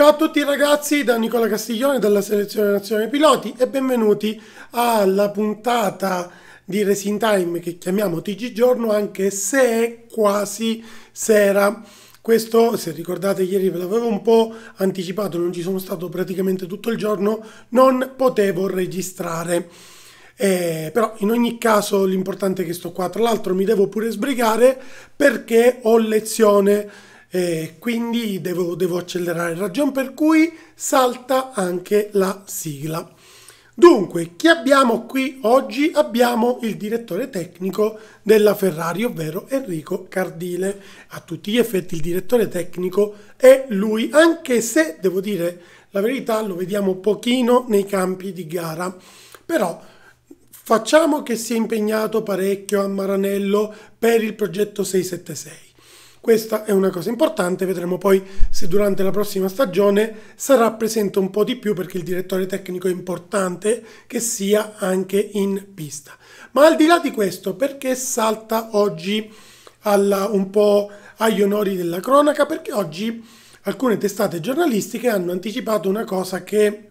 Ciao a tutti ragazzi da Nicola Castiglione dalla Selezione Nazionale Piloti e benvenuti alla puntata di Racing Time che chiamiamo TG Giorno anche se è quasi sera. Questo, se ricordate, ieri ve l'avevo un po' anticipato, non ci sono stato praticamente tutto il giorno, non potevo registrare. Eh, però in ogni caso l'importante è che sto qua, tra l'altro mi devo pure sbrigare perché ho lezione eh, quindi devo, devo accelerare, ragion per cui salta anche la sigla. Dunque, chi abbiamo qui oggi? Abbiamo il direttore tecnico della Ferrari, ovvero Enrico Cardile. A tutti gli effetti il direttore tecnico è lui, anche se, devo dire la verità, lo vediamo pochino nei campi di gara. Però facciamo che si è impegnato parecchio a Maranello per il progetto 676 questa è una cosa importante, vedremo poi se durante la prossima stagione sarà presente un po' di più perché il direttore tecnico è importante che sia anche in pista. Ma al di là di questo, perché salta oggi alla, un po' agli onori della cronaca? Perché oggi alcune testate giornalistiche hanno anticipato una cosa che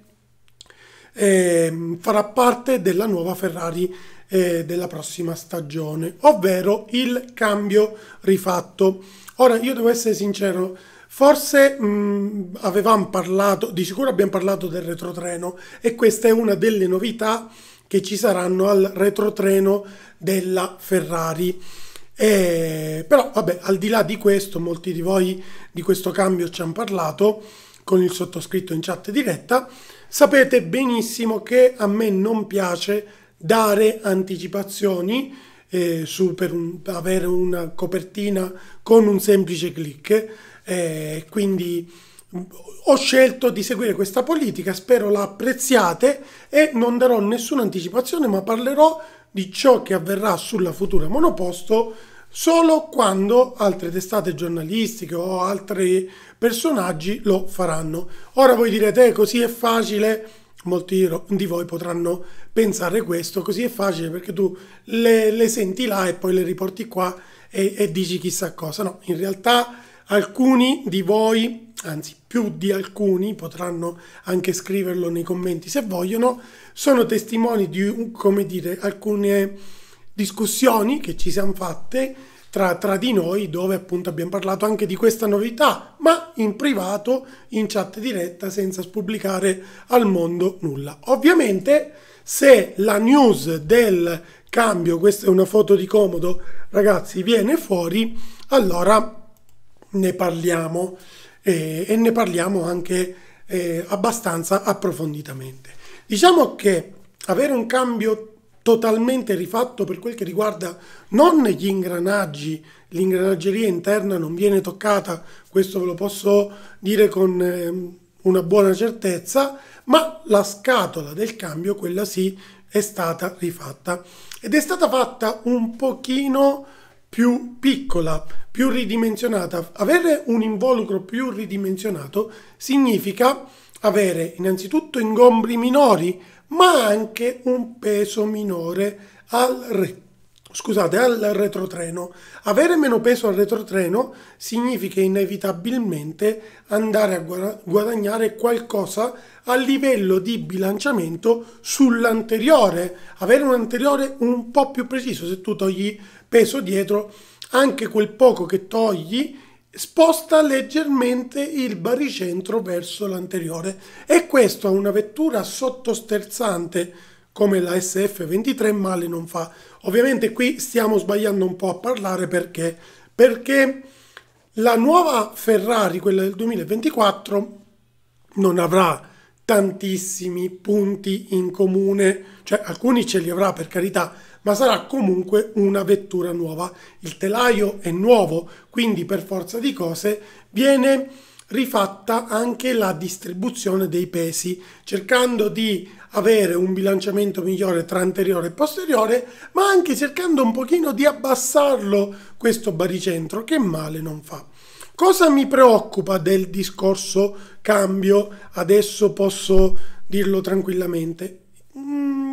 eh, farà parte della nuova Ferrari eh, della prossima stagione, ovvero il cambio rifatto. Ora io devo essere sincero, Forse mh, avevamo parlato, di sicuro abbiamo parlato del retrotreno e questa è una delle novità che ci saranno al retrotreno della Ferrari. E, eh, però vabbè, al di là di questo, molti di voi di questo cambio ci hanno parlato con il sottoscritto in chat diretta, sapete benissimo che a me non piace dare anticipazioni eh, su, per un, avere una copertina con un semplice click. Eh, quindi mm, ho scelto di seguire questa politica, spero la apprezziate e non darò nessuna anticipazione, ma parlerò di ciò che avverrà sulla futura monoposto solo quando altre testate giornalistiche o altri personaggi lo faranno. Ora voi direte eh, così è facile molti di voi potranno pensare questo, così è facile perché tu le, le senti là e poi le riporti qua e, e, dici chissà cosa. No, in realtà alcuni di voi, anzi più di alcuni, potranno anche scriverlo nei commenti se vogliono, sono testimoni di, come dire, alcune discussioni che ci siamo fatte tra, tra di noi dove appunto abbiamo parlato anche di questa novità, ma in privato, in chat diretta, senza spubblicare al mondo nulla. Ovviamente se la news del cambio, questa è una foto di comodo, ragazzi, viene fuori, allora ne parliamo eh, e ne parliamo anche eh, abbastanza approfonditamente. Diciamo che avere un cambio totalmente rifatto per quel che riguarda non gli ingranaggi, l'ingranaggeria interna non viene toccata, questo ve lo posso dire con ehm, una buona certezza, ma la scatola del cambio, quella sì, è stata rifatta ed è stata fatta un pochino più piccola, più ridimensionata. Avere un involucro più ridimensionato significa avere innanzitutto ingombri minori ma anche un peso minore al re scusate, al retrotreno. Avere meno peso al retrotreno significa inevitabilmente andare a guadagnare qualcosa a livello di bilanciamento sull'anteriore, avere un anteriore un po' più preciso. Se tu togli peso dietro, anche quel poco che togli sposta leggermente il baricentro verso l'anteriore e questo a una vettura sottosterzante come la SF23 male non fa. Ovviamente qui stiamo sbagliando un po' a parlare perché? Perché la nuova Ferrari, quella del 2024, non avrà tantissimi punti in comune, cioè alcuni ce li avrà per carità, ma sarà comunque una vettura nuova. Il telaio è nuovo, quindi per forza di cose viene rifatta anche la distribuzione dei pesi, cercando di avere un bilanciamento migliore tra anteriore e posteriore, ma anche cercando un pochino di abbassarlo questo baricentro che male non fa. Cosa mi preoccupa del discorso cambio? Adesso posso dirlo tranquillamente. Mm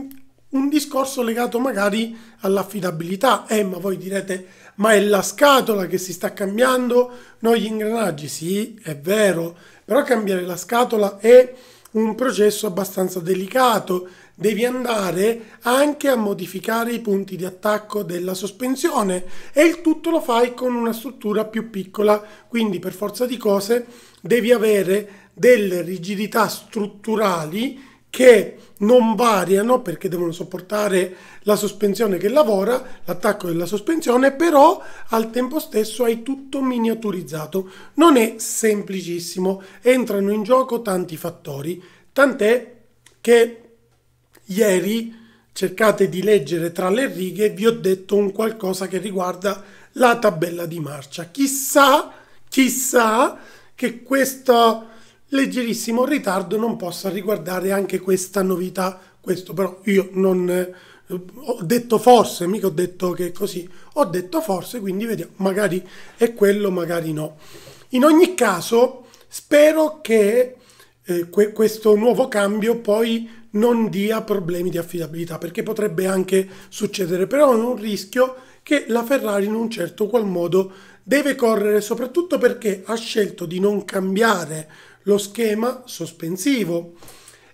un discorso legato magari all'affidabilità. Eh, ma voi direte, ma è la scatola che si sta cambiando, non gli ingranaggi. Sì, è vero, però cambiare la scatola è un processo abbastanza delicato. Devi andare anche a modificare i punti di attacco della sospensione e il tutto lo fai con una struttura più piccola, quindi per forza di cose devi avere delle rigidità strutturali che non variano perché devono sopportare la sospensione che lavora, l'attacco della sospensione, però al tempo stesso hai tutto miniaturizzato. Non è semplicissimo, entrano in gioco tanti fattori, tant'è che ieri cercate di leggere tra le righe, vi ho detto un qualcosa che riguarda la tabella di marcia. Chissà, chissà che questa leggerissimo ritardo non possa riguardare anche questa novità. Questo però io non eh, ho detto forse, mica ho detto che è così, ho detto forse, quindi vediamo, magari è quello, magari no. In ogni caso, spero che eh, que questo nuovo cambio poi non dia problemi di affidabilità, perché potrebbe anche succedere, però è un rischio che la Ferrari in un certo qual modo Deve correre soprattutto perché ha scelto di non cambiare lo schema sospensivo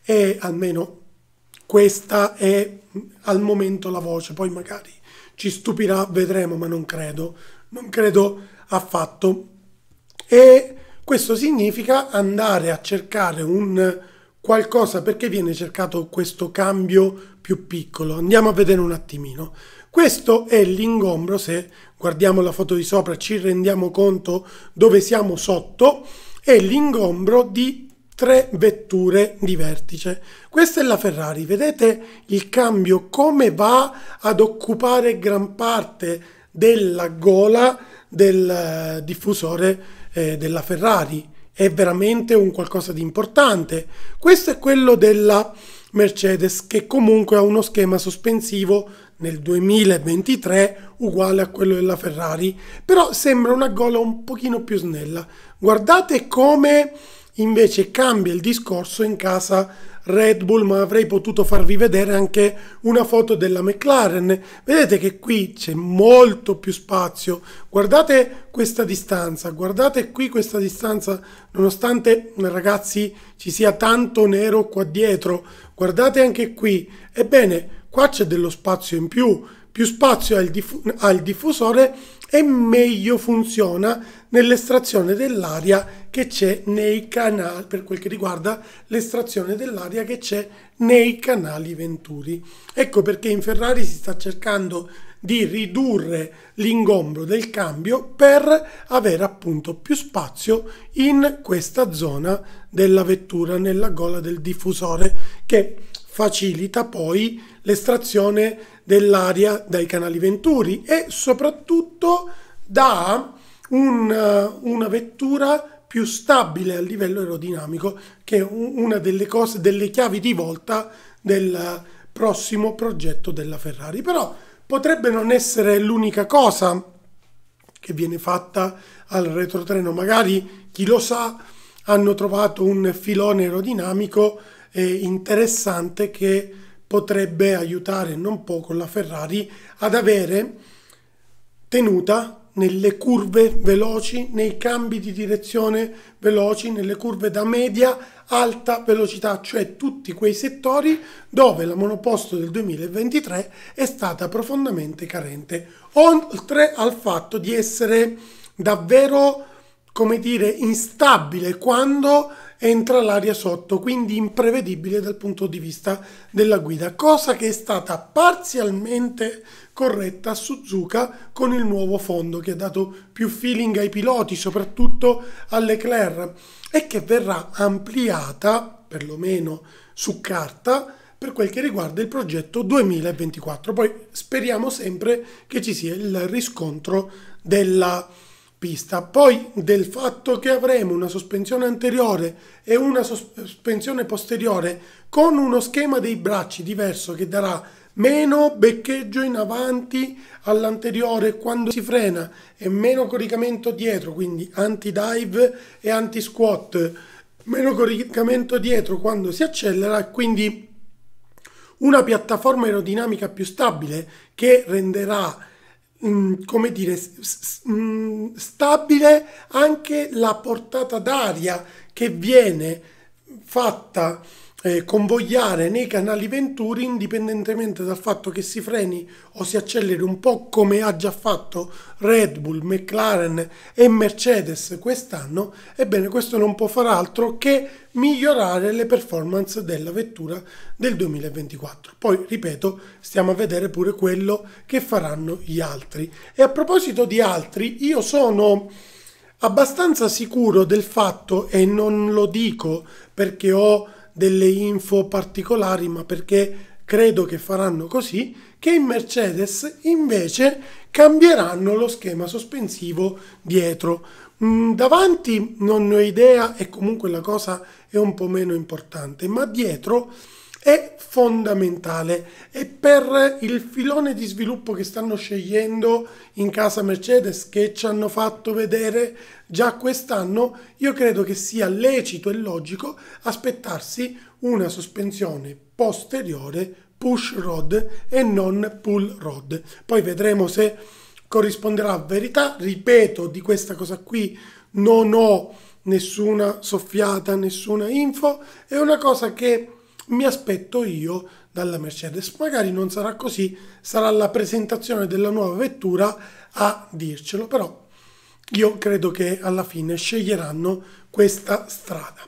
e almeno questa è mm, al momento la voce, poi magari ci stupirà, vedremo, ma non credo, non credo affatto. E questo significa andare a cercare un qualcosa perché viene cercato questo cambio più piccolo. Andiamo a vedere un attimino. Questo è l'ingombro, se guardiamo la foto di sopra ci rendiamo conto dove siamo sotto, è l'ingombro di tre vetture di vertice. Questa è la Ferrari, vedete il cambio come va ad occupare gran parte della gola del eh, diffusore eh, della Ferrari. È veramente un qualcosa di importante. Questo è quello della Mercedes che comunque ha uno schema sospensivo nel 2023 uguale a quello della Ferrari, però sembra una gola un pochino più snella. Guardate come invece cambia il discorso in casa Red Bull, ma avrei potuto farvi vedere anche una foto della McLaren. Vedete che qui c'è molto più spazio. Guardate questa distanza, guardate qui questa distanza, nonostante ragazzi ci sia tanto nero qua dietro. Guardate anche qui. Ebbene, qua c'è dello spazio in più, più spazio ha il, diff ha diffusore e meglio funziona nell'estrazione dell'aria che c'è nei canali, per quel che riguarda l'estrazione dell'aria che c'è nei canali venturi. Ecco perché in Ferrari si sta cercando di ridurre l'ingombro del cambio per avere appunto più spazio in questa zona della vettura, nella gola del diffusore che facilita poi l'estrazione dell'aria dai canali venturi e soprattutto dà un, eh, una vettura più stabile a livello aerodinamico che è una delle cose, delle chiavi di volta del prossimo progetto della Ferrari. Però potrebbe non essere l'unica cosa che viene fatta al retrotreno, magari chi lo sa hanno trovato un filone aerodinamico interessante che potrebbe aiutare non poco la Ferrari ad avere tenuta nelle curve veloci, nei cambi di direzione veloci, nelle curve da media alta velocità, cioè tutti quei settori dove la monoposto del 2023 è stata profondamente carente, oltre al fatto di essere davvero, come dire, instabile quando entra l'aria sotto, quindi imprevedibile dal punto di vista della guida, cosa che è stata parzialmente corretta a Suzuka con il nuovo fondo che ha dato più feeling ai piloti, soprattutto all'Eclair, e che verrà ampliata, perlomeno su carta, per quel che riguarda il progetto 2024. Poi speriamo sempre che ci sia il riscontro della pista. Poi del fatto che avremo una sospensione anteriore e una sospensione posteriore con uno schema dei bracci diverso che darà meno beccheggio in avanti all'anteriore quando si frena e meno coricamento dietro, quindi anti-dive e anti-squat, meno coricamento dietro quando si accelera, quindi una piattaforma aerodinamica più stabile che renderà Mm, come dire, mm, stabile anche la portata d'aria che viene fatta eh, convogliare nei canali Venturi indipendentemente dal fatto che si freni o si acceleri un po' come ha già fatto Red Bull, McLaren e Mercedes quest'anno, ebbene questo non può far altro che migliorare le performance della vettura del 2024. Poi, ripeto, stiamo a vedere pure quello che faranno gli altri. E a proposito di altri, io sono abbastanza sicuro del fatto, e non lo dico perché ho delle info particolari, ma perché credo che faranno così, che in Mercedes invece cambieranno lo schema sospensivo dietro. Mm, davanti non ne ho idea e comunque la cosa è un po' meno importante, ma dietro è fondamentale e per il filone di sviluppo che stanno scegliendo in casa Mercedes che ci hanno fatto vedere già quest'anno io credo che sia lecito e logico aspettarsi una sospensione posteriore push rod e non pull rod poi vedremo se corrisponderà a verità ripeto di questa cosa qui non ho nessuna soffiata nessuna info è una cosa che mi aspetto io dalla Mercedes. Magari non sarà così, sarà la presentazione della nuova vettura a dircelo, però io credo che alla fine sceglieranno questa strada.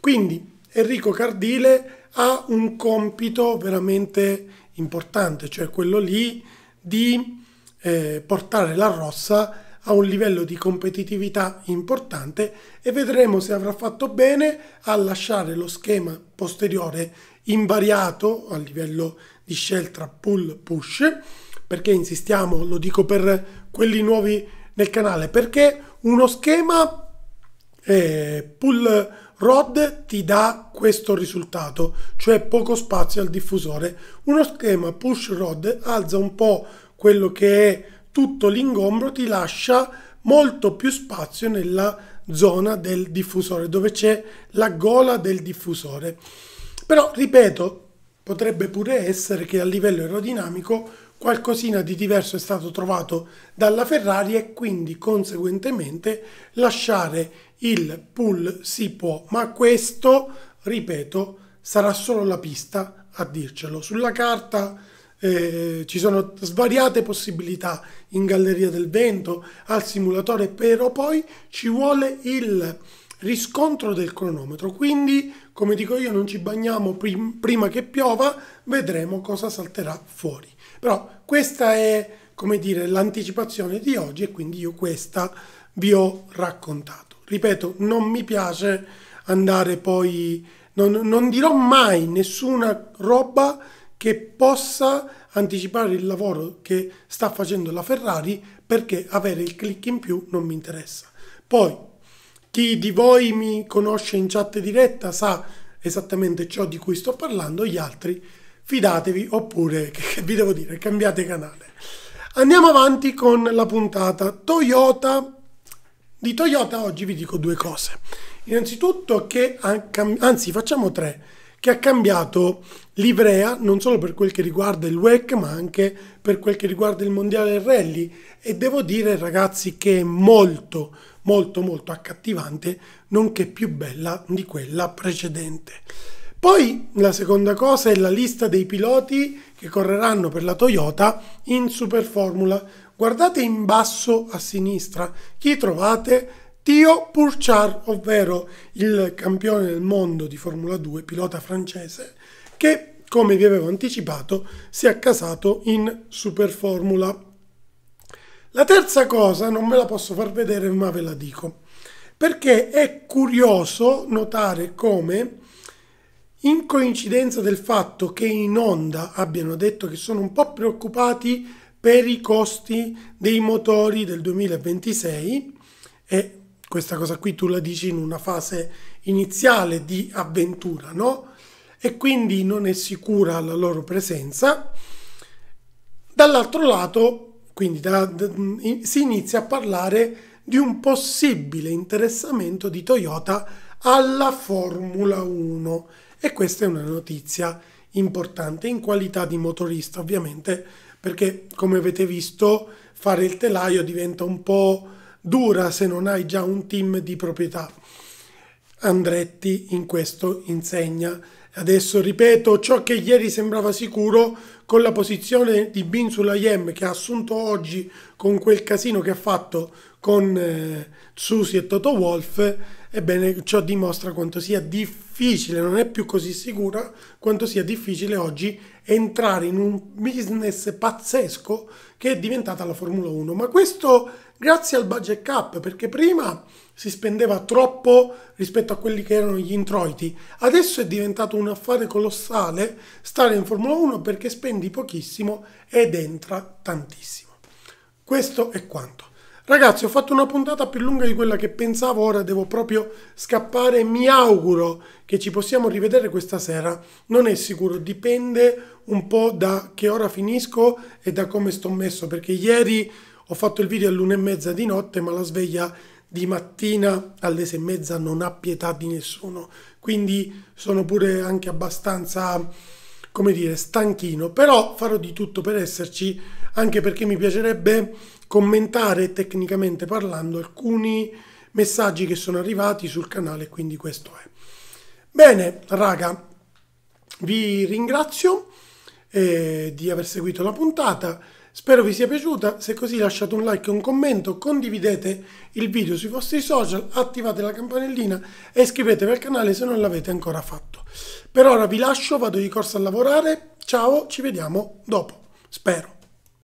Quindi Enrico Cardile ha un compito veramente importante, cioè quello lì di eh, portare la rossa a un livello di competitività importante e vedremo se avrà fatto bene a lasciare lo schema posteriore invariato a livello di scelta pull-push perché insistiamo, lo dico per quelli nuovi nel canale, perché uno schema eh, pull rod ti dà questo risultato, cioè poco spazio al diffusore. Uno schema push rod alza un po' quello che è tutto l'ingombro ti lascia molto più spazio nella zona del diffusore dove c'è la gola del diffusore però ripeto potrebbe pure essere che a livello aerodinamico qualcosina di diverso è stato trovato dalla Ferrari e quindi conseguentemente lasciare il pull si può, ma questo, ripeto, sarà solo la pista a dircelo. Sulla carta eh, ci sono svariate possibilità in Galleria del Vento, al simulatore, però poi ci vuole il riscontro del cronometro. Quindi, come dico io, non ci bagniamo prim prima che piova, vedremo cosa salterà fuori. Però questa è, come dire, l'anticipazione di oggi e quindi io questa vi ho raccontato. Ripeto, non mi piace andare poi... Non, non dirò mai nessuna roba che possa anticipare il lavoro che sta facendo la Ferrari perché avere il click in più non mi interessa. Poi chi di voi mi conosce in chat diretta sa esattamente ciò di cui sto parlando, gli altri fidatevi oppure che vi devo dire, cambiate canale. Andiamo avanti con la puntata Toyota. Di Toyota oggi vi dico due cose. Innanzitutto che, anzi facciamo tre che ha cambiato livrea non solo per quel che riguarda il WEC ma anche per quel che riguarda il mondiale rally e devo dire ragazzi che è molto molto molto accattivante nonché più bella di quella precedente. Poi la seconda cosa è la lista dei piloti che correranno per la Toyota in Super Formula. Guardate in basso a sinistra chi trovate Tio Purchard, ovvero il campione del mondo di Formula 2, pilota francese, che come vi avevo anticipato si è accasato in Super Formula. La terza cosa non me la posso far vedere ma ve la dico, perché è curioso notare come in coincidenza del fatto che in Honda abbiano detto che sono un po' preoccupati per i costi dei motori del 2026 e questa cosa qui tu la dici in una fase iniziale di avventura, no? E quindi non è sicura la loro presenza. Dall'altro lato, quindi da, da, si inizia a parlare di un possibile interessamento di Toyota alla Formula 1 e questa è una notizia importante in qualità di motorista ovviamente perché come avete visto fare il telaio diventa un po' dura se non hai già un team di proprietà. Andretti in questo insegna. Adesso ripeto ciò che ieri sembrava sicuro con la posizione di Bin Sulayem che ha assunto oggi con quel casino che ha fatto con eh, Susi e Toto Wolf. Ebbene, ciò dimostra quanto sia difficile, non è più così sicura, quanto sia difficile oggi entrare in un business pazzesco che è diventata la Formula 1. Ma questo grazie al budget cap, perché prima si spendeva troppo rispetto a quelli che erano gli introiti. Adesso è diventato un affare colossale stare in Formula 1 perché spendi pochissimo ed entra tantissimo. Questo è quanto. Ragazzi, ho fatto una puntata più lunga di quella che pensavo, ora devo proprio scappare. Mi auguro che ci possiamo rivedere questa sera. Non è sicuro, dipende un po' da che ora finisco e da come sto messo, perché ieri ho fatto il video all'una e mezza di notte, ma la sveglia di mattina alle sei e mezza non ha pietà di nessuno. Quindi sono pure anche abbastanza, come dire, stanchino. Però farò di tutto per esserci, anche perché mi piacerebbe commentare tecnicamente parlando alcuni messaggi che sono arrivati sul canale, quindi questo è. Bene, raga, vi ringrazio eh, di aver seguito la puntata. Spero vi sia piaciuta, se così lasciate un like e un commento, condividete il video sui vostri social, attivate la campanellina e iscrivetevi al canale se non l'avete ancora fatto. Per ora vi lascio, vado di corsa a lavorare, ciao, ci vediamo dopo, spero.